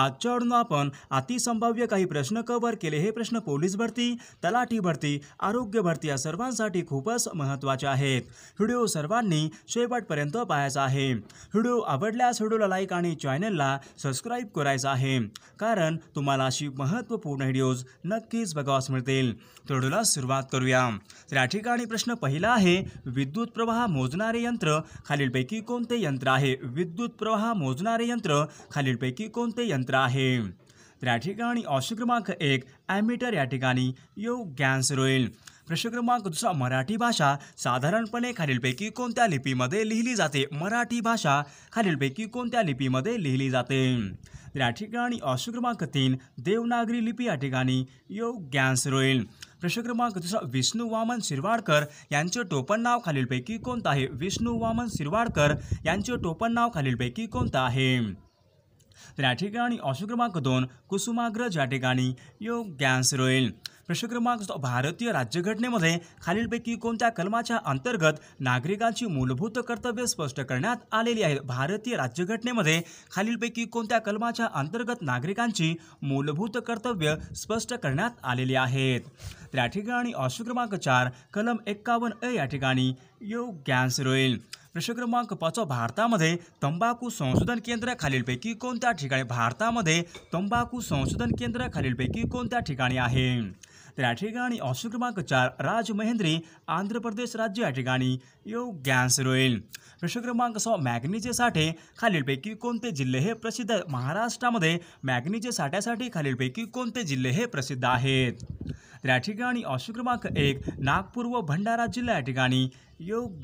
आज आपण अतिसंभाव्य काही प्रश्न कव्हर केले हे प्रश्न पोलीस भरती तलाठी भरती आरोग्य भरती या सर्वांसाठी खूपच महत्त्वाचे आहेत व्हिडिओ सर्वांनी शेवटपर्यंत पाहायचा आहे व्हिडिओ आवडल्यास व्हिडिओला लाईक आणि चॅनलला सबस्क्राईब करायचं आहे कारण तुम्हाला अशी महत्त्वपूर्ण व्हिडिओज नक्कीच बघावास मिळतील व्हिडिओला सुरुवात करूया तर या ठिकाणी प्रश्न पहिला आहे विद्युत प्रवाह मोजणारे यंत्र खालीलपैकी कोणते यंत्र आहे विद्युत प्रवाह मोजणारे यंत्र खालीलपैकी कोणते यंत्र यंत्र आहे तर या ठिकाणी ऑप्शन क्रमांक एक ॲमिटर या ठिकाणी योग गॅन्स होईल प्रश्न क्रमांक दुसरा मराठी भाषा साधारणपणे खालीलपैकी कोणत्या लिपीमध्ये लिहिली जाते मराठी भाषा खालीलपैकी कोणत्या लिपीमध्ये लिहिली जाते तर या ठिकाणी ऑप्शन क्रमांक तीन देवनागरी लिपी या ठिकाणी योग गॅन्स होईल प्रश्न क्रमांक दुसरा विष्णू वामन शिरवाडकर यांचे टोपण नाव खालीलपैकी कोणतं आहे विष्णू वामन शिरवाडकर यांचे टोपण नाव खालीलपैकी कोणतं आहे तर या ठिकाणी ऑप्शन क्रमांक दोन कुसुमाग्रज या ठिकाणी योग रोईल प्रश्न क्रमांक भारतीय राज्यघटनेमध्ये खालीलपैकी कोणत्या कलमाच्या अंतर्गत नागरिकांची मूलभूत कर्तव्य स्पष्ट करण्यात आलेली आहेत भारतीय राज्यघटनेमध्ये खालीलपैकी कोणत्या कलमाच्या अंतर्गत नागरिकांची मूलभूत कर्तव्य स्पष्ट करण्यात आलेली आहेत त्या ठिकाणी ऑप्शन क्रमांक चार कलम एक्कावन्न ए या ठिकाणी योग्यांस रोईल प्रश्न क्रमांक पाचवा भारतामध्ये तंबाखू संशोधन केंद्र खालीलपैकी कोणत्या ठिकाणी भारतामध्ये तंबाखू संशोधन केंद्र खालीलपैकी कोणत्या ठिकाणी आहे तर या ठिकाणी ऑप्शन क्रमांक चार राजमहेंद्री आंध्र प्रदेश राज्य या ठिकाणी गॅन्स रोईल प्रश्न क्रमांक स मॅग्नीचे साठे खालीलपैकी कोणते जिल्हे हे प्रसिद्ध महाराष्ट्रामध्ये मॅग्नीचे साठ्यासाठी खालीलपैकी कोणते जिल्हे हे प्रसिद्ध आहेत तर या ठिकाणी ऑप्शन क्रमांक एक नागपूर व भंडारा जिल्हा या ठिकाणी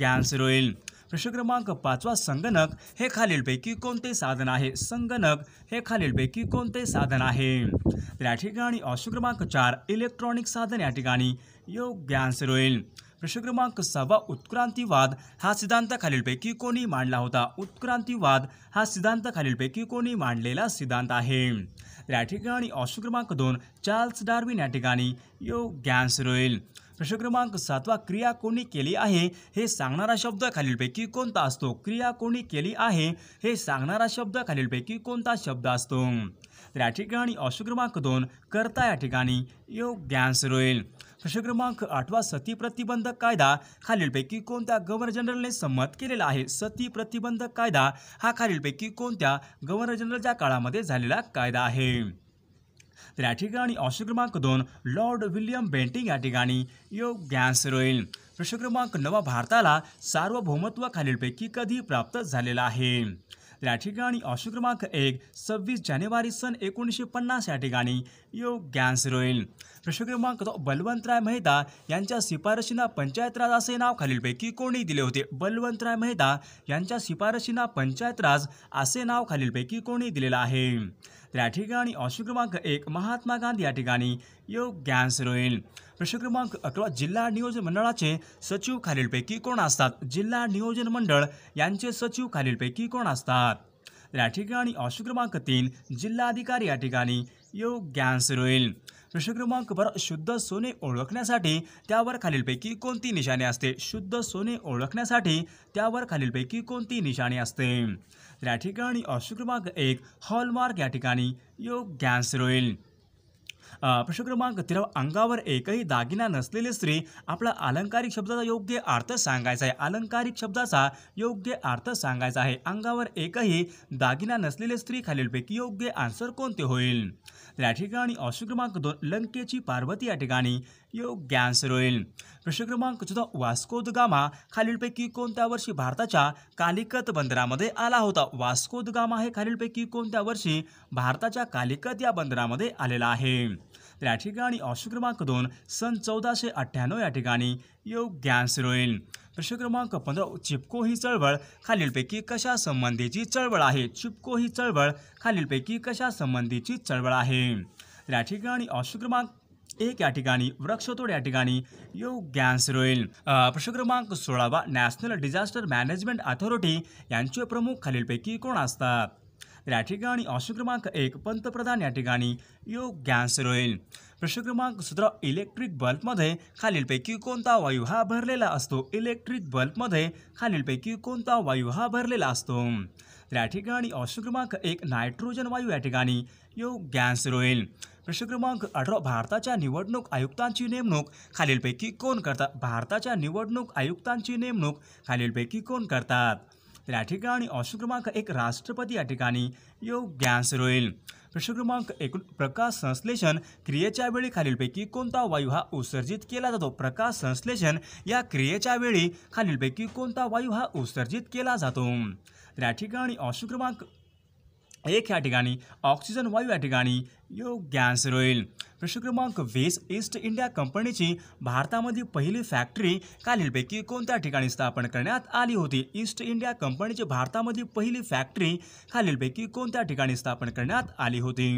गॅन्स रोईल प्रश्न क्रमांक पाचवा संगणक हे खालीलपैकी कोणते साधन आहे संगणक हे खालीलपैकी कोणते साधन आहे तर या ठिकाणी ऑप्शन क्रमांक चार इलेक्ट्रॉनिक साधन या ठिकाणी योग्य आन्सर होईल प्रश्न क्रमांक सहावा उत्क्रांतीवाद हा सिद्धांत खालीलपैकी कोणी मांडला होता उत्क्रांतीवाद हा सिद्धांत खालीलपैकी कोणी मांडलेला सिद्धांत आहे तर या ठिकाणी ऑप्शन दोन चार्ल्स डार्विन या ठिकाणी योग्य आन्सर होईल प्रश्न क्रमांक सातवा क्रिया कोणी केली आहे हे सांगणारा शब्द खालीलपैकी कोणता असतो क्रिया कोणी केली आहे हे सांगणारा शब्द खालीलपैकी कोणता शब्द असतो तर या ठिकाणी ऑप्शन क्रमांक दोन करता या ठिकाणी योग्य आन्सर होईल प्रश्न क्रमांक आठवा सती प्रतिबंधक कायदा खालीलपैकी कोणत्या गव्हर्नर जनरलने संमत केलेला आहे सती प्रतिबंधक कायदा हा खालीलपैकी कोणत्या गव्हर्नर जनरलच्या काळामध्ये झालेला कायदा आहे तर या ठिकाणी ऑप्शन क्रमांक दोन लॉर्ड विलियम बेंटिंग या ठिकाणी योग आन्सर होईल प्रश्न क्रमांक नवा भारताला सार्वभौमत्व खालीलपैकी कधी प्राप्त झालेला आहे या ठिकाणी ऑप्शन क्रमांक एक सव्वीस जानेवारी सन एकोणीसशे पन्नास या ठिकाणी योग आन्सर होईल प्रश्न क्रमांक बलवंतराय मेहता यांच्या शिफारशींना पंचायतराज असे नाव खालीलपैकी कोणी दिले होते बलवंतराय मेहता यांच्या शिफारशींना पंचायतराज असे नाव खालीलपैकी कोणी दिलेलं आहे तर या ठिकाणी ऑप्शन क्रमांक एक महात्मा गांधी या ठिकाणी योग्य सुरू होईल प्रश्न क्रमांक अकरा जिल्हा नियोजन मंडळाचे सचिव खालीलपैकी कोण असतात जिल्हा नियोजन मंडळ यांचे सचिव खालीलपैकी कोण असतात त्या या ठिकाणी ऑप्शन क्रमांक तीन जिल्हाधिकारी या ठिकाणी योग्य आन्सर होईल प्रश्न क्रमांक बरं शुद्ध सोने ओळखण्यासाठी त्यावर खालीलपैकी कोणती निशाणी असते शुद्ध सोने ओळखण्यासाठी त्यावर खालीलपैकी कोणती निशाणी असते त्या या ठिकाणी ऑप्शन क्रमांक एक हॉलमार्क या ठिकाणी योग्य आन्सर होईल प्रश्न क्रमांक तेरा अंगावर एकही दागिना नसलेली स्त्री आपला अलंकारिक शब्दाचा योग्य अर्थ सांगायचा आहे अलंकारिक शब्दाचा योग्य अर्थ सांगायचा आहे अंगावर एकही दागिना नसलेली स्त्री खालीलपैकी योग्य आन्सर कोणते होईल या ठिकाणी अश्व क्रमांक दोन लंकेची पार्वती या ठिकाणी आन्सर होईल प्रश्न क्रमांक चौदा वास्को द गामा खालीलपैकी कोणत्या वर्षी भारताच्या कालिकत बंदरामध्ये आला होता वास्को द हे खालीलपैकी कोणत्या वर्षी भारताच्या कालिकत या बंदरामध्ये आलेला आहे तर या ठिकाणी अश्व क्रमांक दोन सन चौदाशे अठ्ठ्याण्णव या ठिकाणी आन्सर होईल प्रश्न क्रमांक पंधरा चिपको ही चळवळ खालीलपैकी कशा संबंधीची चळवळ आहे चिपको ही चळवळ खालीलपैकी कशा संबंधीची चळवळ आहे या ठिकाणी ऑप्शन क्रमांक एक या ठिकाणी वृक्षतोड या ठिकाणी यो गॅन्स रोईल प्रश्न क्रमांक सोळावा नॅशनल डिझास्टर मॅनेजमेंट अथॉरिटी यांचे प्रमुख खालीलपैकी कोण असतात त्या या ठिकाणी ऑप्शन क्रमांक एक पंतप्रधान या ठिकाणी योग गॅस रोईल प्रश्न क्रमांक सतरा इलेक्ट्रिक बल्बमध्ये खालीलपैकी कोणता वायू हा भरलेला असतो इलेक्ट्रिक बल्बमध्ये खालीलपैकी कोणता वायू हा भरलेला असतो त्या या ठिकाणी ऑप्शन क्रमांक एक नायट्रोजन वायू या ठिकाणी योग गॅस रोईल प्रश्न क्रमांक अठरा भारताच्या निवडणूक आयुक्तांची नेमणूक खालीलपैकी कोण करतात भारताच्या निवडणूक आयुक्तांची नेमणूक खालीलपैकी कोण करतात त्या ठिकाणी ऑप्शन क्रमांक एक राष्ट्रपती या ठिकाणी योग्य आन्सर होईल प्रश्न क्रमांक एकूण प्रकाश संश्लेषण क्रियेच्या वेळी खालीलपैकी कोणता वायू हा उत्सर्जित केला जातो प्रकाश संश्लेषण या क्रियेच्या वेळी खालीलपैकी कोणता वायू हा उत्सर्जित केला जातो त्या ठिकाणी ऑप्शन क्रमांक एक या ठिकाणी ऑक्सिजन वायू या ठिकाणी योग गॅस होईल प्रश्न क्रमांक वीस ईस्ट इंडिया कंपनीची भारतामध्ये पहिली फॅक्टरी खालीलपैकी कोणत्या ठिकाणी स्थापन करण्यात आली होती ईस्ट इंडिया कंपनीची भारतामध्ये पहिली फॅक्टरी खालीलपैकी कोणत्या ठिकाणी स्थापन करण्यात आली होती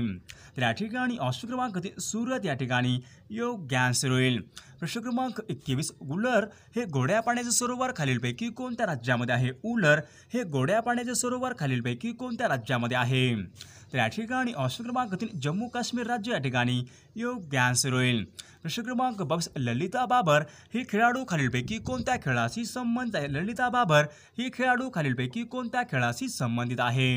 तर या ठिकाणी ऑप्शन क्रमांक सुरत या ठिकाणी योग आन्सर होईल प्रश्न क्रमांक एकवीस उलर हे गोड्या पाण्याचे सरोवर खालीलपैकी कोणत्या राज्यामध्ये आहे उलर हे गोड्या पाण्याचे सरोवर खालीलपैकी कोणत्या राज्यामध्ये आहे तर या ठिकाणी ऑप्शन क्रमांक तीन जम्मू काश्मीर राज्य या ठिकाणी योग्य आन्सर होईल प्रश्न क्रमांक बस ललिता बाबर ही खेळाडू खालीलपैकी कोणत्या खेळाशी संबंधित आहे ललिता बाबर ही खेळाडू खालीलपैकी कोणत्या खेळाशी संबंधित आहे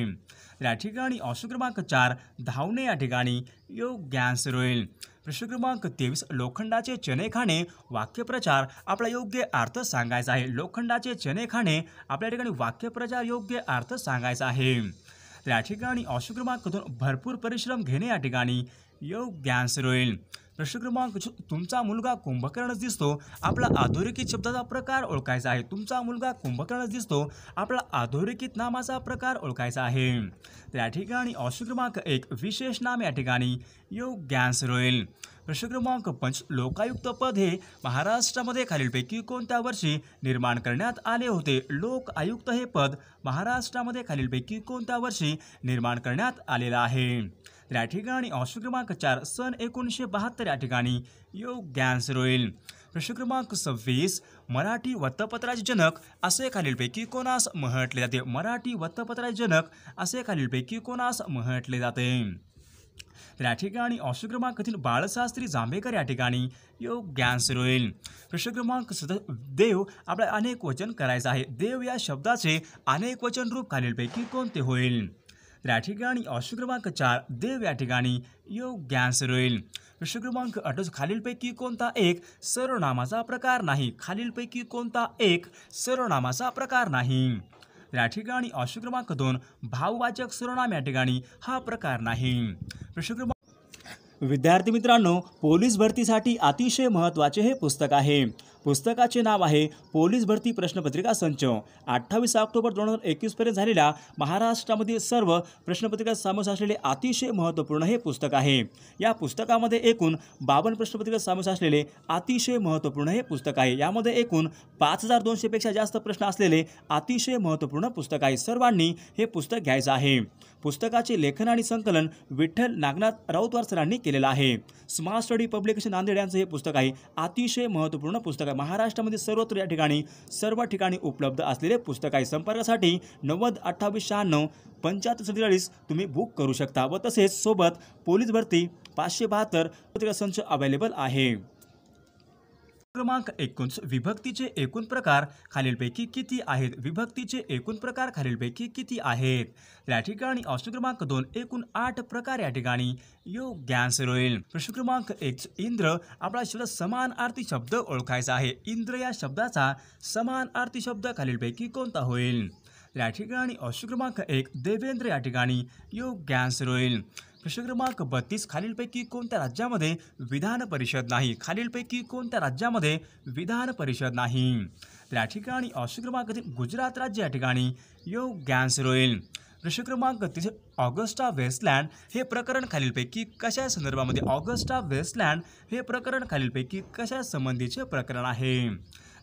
त्या या ठिकाणी ऑप्शन क्रमांक चार धावणे या ठिकाणी योग्य आन्सर होईल प्रश्न क्रमांक तेवीस लोखंडाचे चने खाणे वाक्यप्रचार आपला योग्य अर्थ सांगायचा आहे लोखंडाचे चने खाणे आपल्या ठिकाणी वाक्यप्रचार योग्य अर्थ सांगायचा आहे त्या या ठिकाणी अशुक्रमाकडून भरपूर परिश्रम घेणे या ठिकाणी गॅन्स होईल प्रश्न क्रमांक तुमचा मुलगा कुंभकर्णच दिसतो आपला अधोरेखित शब्दाचा प्रकार ओळखायचा आहे तुमचा मुलगा कुंभकर्णच दिसतो आपला अधोरेखित नामाचा प्रकार ओळखायचा आहे तर या ठिकाणी ऑप्शन क्रमांक एक विशेष नाम या ठिकाणी योग्यांस रोईल प्रश्न क्रमांक पंच लोकायुक्त पद हे महाराष्ट्रामध्ये खालीलपैकी कोणत्या वर्षी निर्माण करण्यात आले होते लोक आयुक्त हे पद महाराष्ट्रामध्ये खालीलपैकी कोणत्या वर्षी निर्माण करण्यात आलेलं आहे या ठिकाणी ऑप्शन क्रमांक चार सन एकोणीसशे बहात्तर या ठिकाणी योग होईल प्रश्न क्रमांक सव्वीस मराठी वृत्तपत्राचे जनक असे खालीलपैकी कोणास म्हटले जाते मराठी वृत्तपत्राचे जनक असे खालीलपैकी कोणास म्हटले जाते त्या या ठिकाणी ऑप्शन क्रमांक तीन बाळशास्त्री जांभेकर या ठिकाणी योग होईल प्रश्न क्रमांक सत देव आपल्याला अनेक वचन करायचं आहे देव या शब्दाचे अनेक वचन रूप खालीलपैकी कोणते होईल या ठिकाणी चार देव या ठिकाणी योग्य आन्सर होईल प्रश्न क्रमांक खालीलपैकी कोणता एक सर्वनामाचा प्रकार नाही खालीलपैकी कोणता एक सर्वनामाचा प्रकार नाही या ठिकाणी दोन भाववाचक सर्वनाम या ठिकाणी हा प्रकार नाही प्रश्न विद्यार्थी मित्रांनो पोलीस भरतीसाठी अतिशय महत्त्वाचे हे पुस्तक आहे पुस्तकाचे नाव आहे पोलीस भरती प्रश्नपत्रिका संच अठ्ठावीस ऑक्टोबर दोन हजार एकवीसपर्यंत झालेल्या महाराष्ट्रामध्ये सर्व प्रश्नपत्रिका सामोस असलेले अतिशय महत्त्वपूर्ण हे पुस्तक आहे या पुस्तकामध्ये एकूण बावन्न प्रश्नपत्रिका सामोस असलेले अतिशय महत्त्वपूर्ण हे पुस्तक आहे यामध्ये एकूण पाच हजार दोनशेपेक्षा जास्त प्रश्न असलेले अतिशय महत्त्वपूर्ण पुस्तक आहे सर्वांनी हे पुस्तक घ्यायचं आहे पुस्तकाचे लेखन आणि संकलन विठ्ठल नागनाथ राऊतवार सरांनी केलेलं आहे स्मार्ट स्टडी पब्लिकेशन नांदेड यांचं हे पुस्तक आहे अतिशय महत्त्वपूर्ण पुस्तक आहे आपल्या महाराष्ट्रामध्ये सर्वत्र या ठिकाणी सर्व ठिकाणी उपलब्ध असलेले पुस्तक आहे संपर्कासाठी नव्वद अठ्ठावीस शहाण्णव पंच्याहत्तर सत्तेचाळीस तुम्ही बुक करू शकता व तसेच सोबत पोलीस भरती पाचशे बहात्तर संच अवेलेबल आहे क्रमांक एकोणीस विभक्तीचे एकूण प्रकार खालीलपैकी किती आहेत विभक्तीचे एकूण प्रकार खालीलपैकी किती आहेत या ठिकाणी ऑप्शन क्रमांक दोन एकूण आठ प्रकार या ठिकाणी योग्य आन्सर होईल प्रश्न क्रमांक एक इंद्र आपला शब्द समान आरती शब्द ओळखायचा आहे इंद्र या शब्दाचा समान आरती शब्द खालीलपैकी कोणता होईल या ठिकाणी ऑप्शन क्रमांक एक देवेंद्र या ठिकाणी योग्य आन्सर होईल प्रश्न क्रमांक बत्तीस खालीलपैकी कोणत्या राज्यामध्ये विधान परिषद नाही खालीलपैकी कोणत्या राज्यामध्ये विधान परिषद नाही तर या ठिकाणी ऑप्शन क्रमांक गुजरात राज्य या ठिकाणी योग गॅन्स रोईल प्रश्न क्रमांक तिथे ऑगस्टा वेस्टलँड हे प्रकरण खालीलपैकी कशा संदर्भामध्ये ऑगस्टा वेस्टलँड हे प्रकरण खालीलपैकी कशा संबंधीचे प्रकरण आहे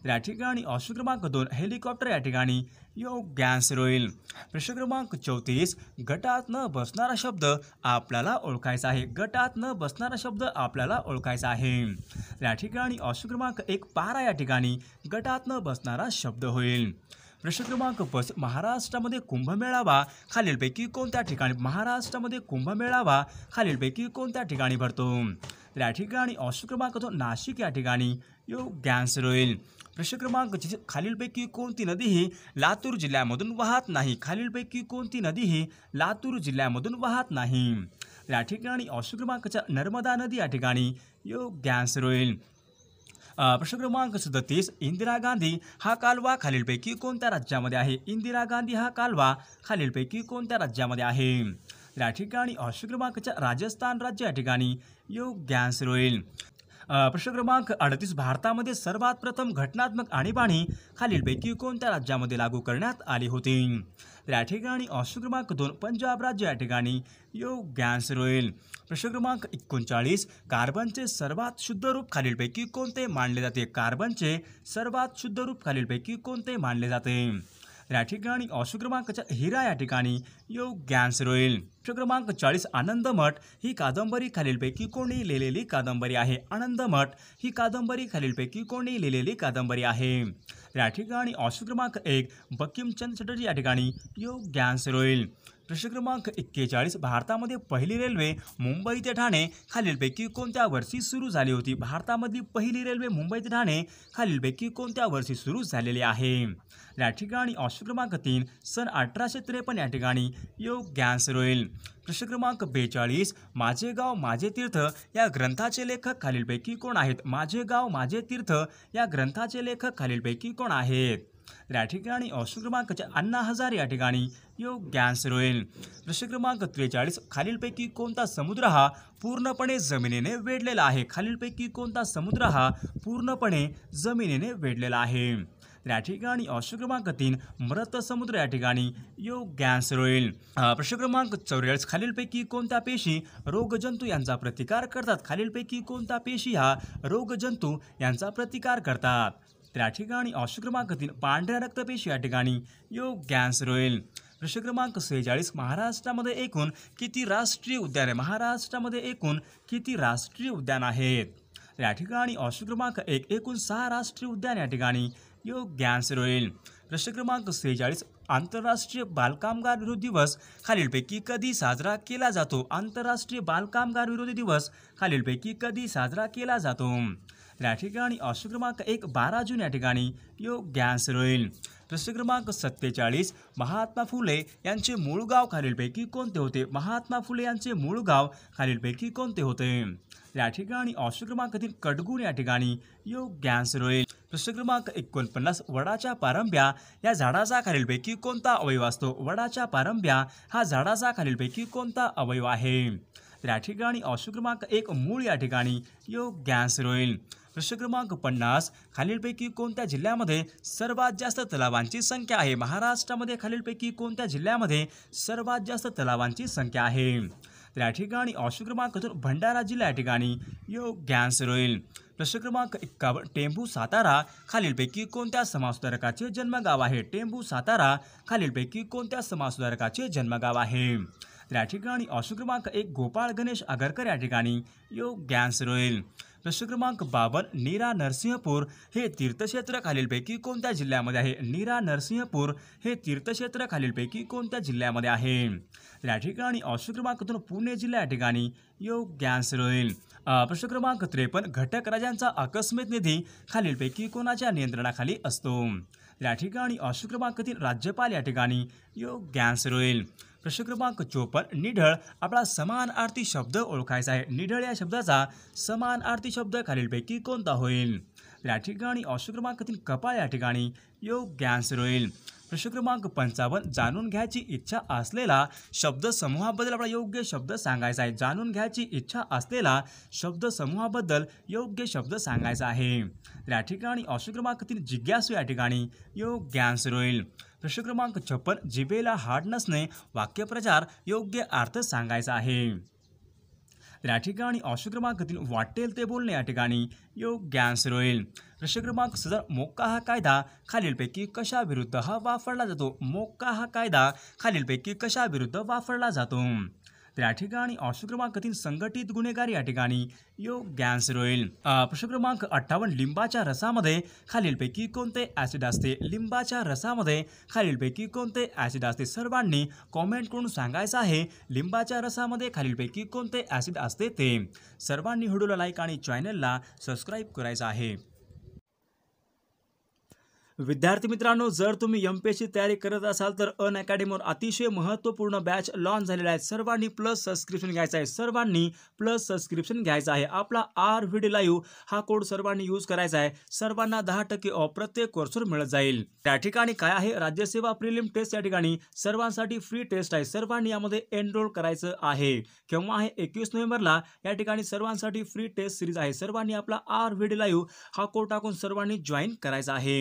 तर या ठिकाणी ऑप्शन क्रमांक दोन हेलिकॉप्टर या ठिकाणी योग रोईल प्रश्न क्रमांक चौतीस गटात न बसणारा शब्द आपल्याला ओळखायचा आहे गटात न बसणारा शब्द आपल्याला ओळखायचा आहे या ठिकाणी ऑप्शन क्रमांक एक पारा या ठिकाणी गटात न बसणारा शब्द होईल प्रश्न क्रमांक पाच महाराष्ट्रामध्ये कुंभमेळावा खालीलपैकी कोणत्या ठिकाणी महाराष्ट्रामध्ये कुंभमेळावा खालीलपैकी कोणत्या ठिकाणी भरतो तर या ठिकाणी ऑप्शन क्रमांक तो नाशिक या ठिकाणी योग्य आन्सर होईल प्रश्न क्रमांक खालीलपैकी कोणती नदी ही लातूर जिल्ह्यामधून वाहत नाही खालीलपैकी कोणती नदी ही लातूर जिल्ह्यामधून वाहत नाही या ठिकाणी ऑप्शन नर्मदा नदी या ठिकाणी योग्य आन्सर होईल प्रश्न क्रमांक सदतीस इंदिरा गांधी हा कालवा खालीलपैकी कोणत्या राज्यामध्ये आहे इंदिरा गांधी हा कालवा खालीलपैकी कोणत्या राज्यामध्ये आहे या ठिकाणी प्रश्न राजस्थान राज्य या ठिकाणी योग होईल प्रश्न क्रमांक अडतीस भारतामध्ये सर्वात प्रथम घटनात्मक आणीबाणी खालीलपैकी कोणत्या राज्यामध्ये लागू करण्यात आली होती तर या ठिकाणी ऑप्शन क्रमांक दोन पंजाब राज्य या ठिकाणी योग आन्सर होईल प्रश्न क्रमांक एकोणचाळीस कार्बनचे सर्वात शुद्ध रूप खालीलपैकी कोणते मानले जाते कार्बनचे सर्वात शुद्ध रूप खालीलपैकी कोणते मानले जाते या ठिकाणी अशोक क्रमांकाच्या हिरा या ठिकाणी योग गॅन्स रोईल क्रमांक चाळीस आनंदमठ ही कादंबरी खालीलपैकी कोणी लिहिलेली कादंबरी आहे आनंद मठ ही कादंबरी खालीलपैकी कोणी लिहिलेली कादंबरी आहे या ठिकाणी अशोक क्रमांक एक बकिमचंद चटर्जी या ठिकाणी योग गॅन्स रोईल प्रश्न क्रमांक एक्केचाळीस भारतामध्ये पहिली रेल्वे मुंबई ते ठाणे खालीलपैकी कोणत्या वर्षी सुरू झाली होती भारतामधली पहिली रेल्वे मुंबई ते ठाणे खालीलपैकी कोणत्या वर्षी सुरू झालेली आहे या ठिकाणी ऑप्शन क्रमांक तीन सन अठराशे त्रेपन्न या ठिकाणी योग आन्सर होईल प्रश्न क्रमांक बेचाळीस माझे गाव माझे तीर्थ या ग्रंथाचे लेखक खालीलपैकी कोण आहेत माझे गाव माझे तीर्थ या ग्रंथाचे लेखक खालीलपैकी कोण आहेत तर या ठिकाणी ऑप्शन क्रमांक अण्णा हजार या ठिकाणी योग्य आन्सर होईल प्रश्न क्रमांक त्रेचाळीस खालीलपैकी कोणता समुद्र हा पूर्णपणे जमिनीने वेढलेला आहे खालीलपैकी कोणता समुद्र हा पूर्णपणे जमिनीने वेढलेला आहे त्या या ठिकाणी ऑप्शन क्रमांक तीन मृत समुद्र या ठिकाणी योग्य आन्सर होईल प्रश्न क्रमांक चौवेचाळीस खालीलपैकी कोणत्या पेशी रोगजंतू यांचा प्रतिकार करतात खालीलपैकी कोणता पेशी हा रोगजंतू यांचा प्रतिकार करतात त्या ठिकाणी तीन पांढऱ्या रक्तपेशी या ठिकाणी योग गॅन्स रोईल प्रश्न क्रमांक सेहेचाळीस महाराष्ट्रामध्ये एकूण किती राष्ट्रीय उद्याने महाराष्ट्रामध्ये एकूण किती राष्ट्रीय उद्यान आहेत या ठिकाणी ऑप्शन एक एकूण सहा राष्ट्रीय उद्यान या ठिकाणी योग गॅन्स रोईल प्रश्न क्रमांक सेहेचाळीस आंतरराष्ट्रीय बालकामगार विरोधी दिवस खालीलपैकी कधी साजरा केला जातो आंतरराष्ट्रीय बालकामगार विरोधी दिवस खालीलपैकी कधी साजरा केला जातो त्या या ठिकाणी क्रमांक एक बारा जून या ठिकाणी योग गॅस राहील प्रश्न क्रमांक सत्तेचाळीस महात्मा फुले यांचे मूळ गाव खालीलपैकी कोणते होते महात्मा फुले यांचे मूळ गाव खालीलपैकी कोणते होते या ठिकाणी अश्व क्रमांक तीन कडगुण या ठिकाणी योग गॅस राहील प्रश्न क्रमांक एकोणपन्नास वडाच्या पारंब्या या झाडाचा खालीलपैकी कोणता अवयव असतो वडाच्या पारंब्या हा झाडाचा खालीलपैकी कोणता अवयव आहे या ठिकाणी क्रमांक एक मूळ या ठिकाणी योग गॅस प्रश्न क्रमांक पन्नास खालीलपैकी कोणत्या जिल्ह्यामध्ये सर्वात जास्त तलावांची संख्या आहे महाराष्ट्रामध्ये खालीलपैकी कोणत्या जिल्ह्यामध्ये सर्वात जास्त तलावांची संख्या आहे तर या ठिकाणी ऑप्शन क्रमांक भंडारा जिल्हा या ठिकाणी योग्य आन्सर होईल प्रश्न क्रमांक एक्कावन्न टेंभू सातारा खालीलपैकी कोणत्या समाजसुधारकाचे जन्मगाव आहे टेंभू सातारा खालीलपैकी कोणत्या समाजसुधारकाचे जन्मगाव आहे तर या ठिकाणी ऑप्शन क्रमांक एक गोपाळ गणेश आगरकर या ठिकाणी योग्य आन्सर होईल प्रश्न क्रमांक बावन नीरा नरसिंहपूर हे तीर्थक्षेत्र खालीलपैकी कोणत्या जिल्ह्यामध्ये आहे नीरा नरसिंहपूर हे तीर्थक्षेत्र खालीलपैकी कोणत्या जिल्ह्यामध्ये आहे या ठिकाणी ऑप्शन क्रमांक दोन पुणे जिल्हा या ठिकाणी योग्य आन्सर होईल प्रश्न क्रमांक त्रेपन्न घटक राजांचा आकस्मिक निधी खालीलपैकी कोणाच्या नियंत्रणाखाली असतो या ठिकाणी अशु क्रमांकातील राज्यपाल या ठिकाणी योग आन्सर होईल प्रश्न क्रमांक चोपन्न निढळ आपला समान आरती शब्द ओळखायचा आहे निढळ या शब्दाचा समान आरती शब्द खालीलपैकी कोणता होईल या ठिकाणी अशु क्रमांकातील कपाळ या ठिकाणी योग आन्सर होईल प्रश्न क्रमांक पंचावन्न जाणून घ्यायची इच्छा असलेला शब्द समूहाबद्दल आपला योग्य शब्द सांगायचा आहे जाणून घ्यायची इच्छा असलेला शब्दसमूहाबद्दल योग्य शब्द सांगायचा आहे तर या ठिकाणी ऑप्शन क्रमांक तीन जिज्ञासू या ठिकाणी योग्य आन्सर होईल प्रश्न क्रमांक छप्पन जिबेला हाड नसणे वाक्यप्रचार योग्य अर्थ सांगायचा आहे तर या ठिकाणी ऑशो क्रमांक वाटेल ते बोलणे या ठिकाणी योग्य आन्सर होईल प्रश्न क्रमांक सदर मोक्का हा कायदा खालीलपैकी कशाविरुद्ध हा वापरला जातो मोक्का हा कायदा खालीलपैकी कशाविरुद्ध वापरला जातो त्या ठिकाणी अंश क्रमांक तीन संघटित गुन्हेगारी या ठिकाणी योग गॅन्स रोईल प्रश्न क्रमांक अठ्ठावन्न लिंबाच्या रसामध्ये खालीलपैकी कोणते ॲसिड असते लिंबाच्या रसामध्ये खालीलपैकी कोणते ॲसिड असते सर्वांनी कॉमेंट करून सांगायचं आहे लिंबाच्या रसामध्ये खालीलपैकी कोणते ॲसिड असते ते सर्वांनी व्हिडिओला लाईक आणि चॅनलला सबस्क्राईब करायचं आहे विद्यार्थी मित्रांनो जर तुम्ही एम पी तयारी करत असाल तर अन अकॅडमीवर अतिशय महत्त्वपूर्ण बॅच लॉन्च झालेला आहे सर्वांनी प्लस सबस्क्रिप्शन घ्यायचं आहे सर्वांनी प्लस सबस्क्रिप्शन घ्यायचं आहे आपला आर व्ही लाईव्ह हा कोड सर्वांनी यूज करायचा आहे सर्वांना दहा टक्के ऑफ प्रत्येक कोर्सवर मिळत जाईल त्या ठिकाणी काय आहे राज्यसेवा प्रिलिम टेस्ट या ठिकाणी सर्वांसाठी फ्री टेस्ट आहे सर्वांनी यामध्ये एनरोल करायचं आहे केव्हा आहे एकवीस नोव्हेंबरला या ठिकाणी सर्वांसाठी फ्री टेस्ट सिरीज आहे सर्वांनी आपला आर व्ही लाईव्ह हा कोड टाकून सर्वांनी जॉईन करायचा आहे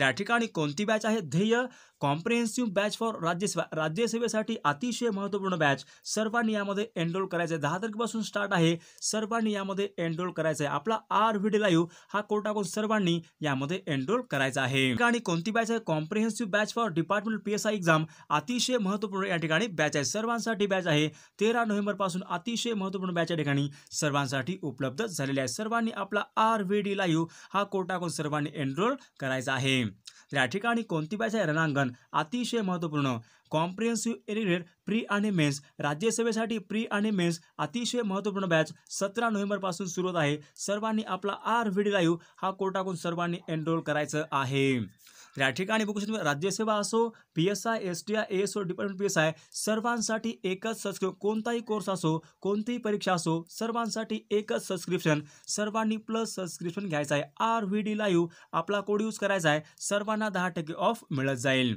या ठिकाणी कोणती बॅच आहे Dhyey comprehensive batch for Rajyaseva राज्यसेवेसाठी अतिशय महत्त्वपूर्ण बॅच सर्वांनी यामध्ये एनरोल करायचं आहे दहा तारखेपासून स्टार्ट आहे सर्वांनी यामध्ये एनरोल करायचं आहे आपला आर डी लाईव्ह हा कोड सर्वांनी यामध्ये एनरोल करायचा आहे आणि कोणती बॅच आहे comprehensive batch for department P S I exam अतिशय महत्त्वपूर्ण या ठिकाणी बॅच आहे सर्वांसाठी बॅच आहे तेरा नोव्हेंबरपासून अतिशय महत्त्वपूर्ण बॅच या ठिकाणी सर्वांसाठी उपलब्ध झालेली आहे सर्वांनी आपला आर व्ही डी लाईव्ह हा कोड सर्वांनी एनरोल करायचा आहे या ठिकाणी कोणती बॅच आहे रणांगण अतिशय महत्त्वपूर्ण कॉम्प्रिहेन्सिव्ह एरिटेड प्री आणि मेन्स राज्यसेवेसाठी प्री आणि मेन्स अतिशय महत्त्वपूर्ण बॅच सतरा नोव्हेंबरपासून सुरू होत आहे सर्वांनी आपला आर व्ही डी लाईव्ह हा कोड टाकून सर्वांनी एनरोल करायचं आहे या ठिकाणी बघू शकतो राज्यसेवा असो P S I S T I A S O department P S I सर्वांसाठी एकच सबस्क्रिप कोणताही कोर्स असो कोणतीही परीक्षा असो सर्वांसाठी एकच सबस्क्रिप्शन सर्वांनी प्लस सबस्क्रिप्शन घ्यायचं आहे आर व्ही डी लाईव्ह आपला कोड यूज करायचा आहे सर्वांना दहा टक्के ऑफ मिळत जाईल